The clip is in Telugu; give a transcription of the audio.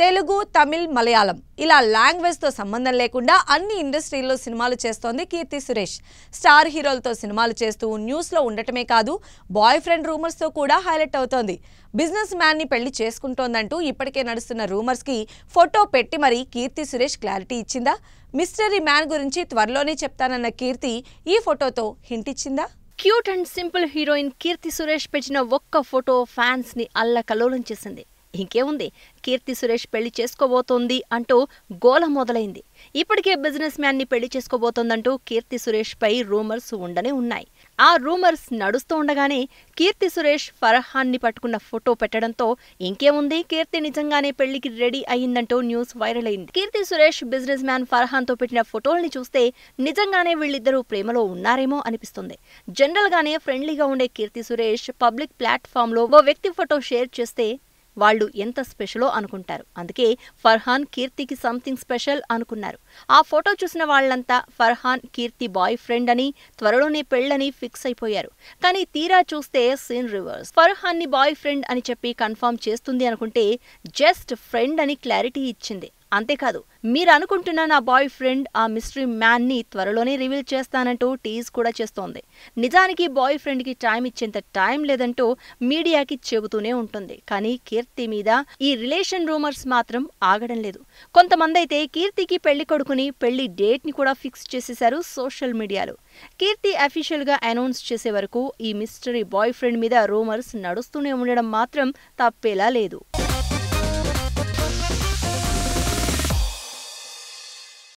తెలుగు తమిళ్ మలయాళం ఇలా లాంగ్వేజ్తో సంబంధం లేకుండా అన్ని ఇండస్ట్రీల్లో సినిమాలు చేస్తోంది కీర్తి సురేష్ స్టార్ హీరోలతో సినిమాలు చేస్తూ న్యూస్లో ఉండటమే కాదు బాయ్ ఫ్రెండ్ రూమర్స్తో కూడా హైలైట్ అవుతోంది బిజినెస్ మ్యాన్ని పెళ్లి చేసుకుంటోందంటూ ఇప్పటికే నడుస్తున్న రూమర్స్కి ఫోటో పెట్టి మరీ కీర్తి సురేష్ క్లారిటీ ఇచ్చిందా మిస్టరీ మ్యాన్ గురించి త్వరలోనే చెప్తానన్న కీర్తి ఈ ఫోటోతో హింట్ ఇచ్చిందా cute and simple heroine Keerthy Suresh పెట్టిన ఒక్క ఫోటో ఫ్యాన్స్ని కలోలం చేసింది ఇంకేముంది కీర్తి సురేష్ పెళ్లి చేసుకోబోతోంది అంటూ గోల మొదలైంది ఇప్పటికే బిజినెస్ మ్యాన్ని పెళ్లి చేసుకోబోతోందంటూ కీర్తి సురేష్ పై రూమర్స్ ఉండనే ఉన్నాయి ఆ రూమర్స్ నడుస్తూ ఉండగానే కీర్తి సురేష్ ని పట్టుకున్న ఫోటో పెట్టడంతో ఇంకేముంది కీర్తి నిజంగానే పెళ్లికి రెడీ అయిందంటూ న్యూస్ వైరల్ అయింది కీర్తి సురేష్ బిజినెస్ మ్యాన్ ఫర్హాన్తో పెట్టిన ఫోటోల్ని చూస్తే నిజంగానే వీళ్ళిద్దరూ ప్రేమలో ఉన్నారేమో అనిపిస్తుంది జనరల్ గానే ఫ్రెండ్లీగా ఉండే కీర్తి సురేష్ పబ్లిక్ ప్లాట్ఫామ్ లో ఓ వ్యక్తి ఫోటో షేర్ చేస్తే వాళ్ళు ఎంత స్పెషలో అనుకుంటారు అందుకే ఫర్హాన్ కీర్తికి సంథింగ్ స్పెషల్ అనుకున్నారు ఆ ఫోటో చూసిన వాళ్ళంతా ఫర్హాన్ కీర్తి బాయ్ ఫ్రెండ్ అని త్వరలోనే పెళ్ళని ఫిక్స్ అయిపోయారు కానీ తీరా చూస్తే సీన్ రివర్స్ ఫర్హాన్ ని బాయ్ ఫ్రెండ్ అని చెప్పి కన్ఫర్మ్ చేస్తుంది అనుకుంటే జస్ట్ ఫ్రెండ్ అని క్లారిటీ ఇచ్చింది అంతేకాదు మీరు అనుకుంటున్న నా బాయ్ ఫ్రెండ్ ఆ మిస్టరీ మ్యాన్ని త్వరలోనే రివీల్ చేస్తానంటూ టీజ్ కూడా చేస్తోంది నిజానికి బాయ్ ఫ్రెండ్కి టైం ఇచ్చేంత టైం లేదంటూ మీడియాకి చెబుతూనే ఉంటుంది కానీ కీర్తి మీద ఈ రిలేషన్ రూమర్స్ మాత్రం ఆగడం లేదు కొంతమంది అయితే కీర్తికి పెళ్లి కొడుకుని పెళ్లి డేట్ని కూడా ఫిక్స్ చేసేశారు సోషల్ మీడియాలో కీర్తి అఫీషియల్గా అనౌన్స్ చేసే వరకు ఈ మిస్టరీ బాయ్ ఫ్రెండ్ మీద రూమర్స్ నడుస్తూనే ఉండడం మాత్రం తప్పేలా లేదు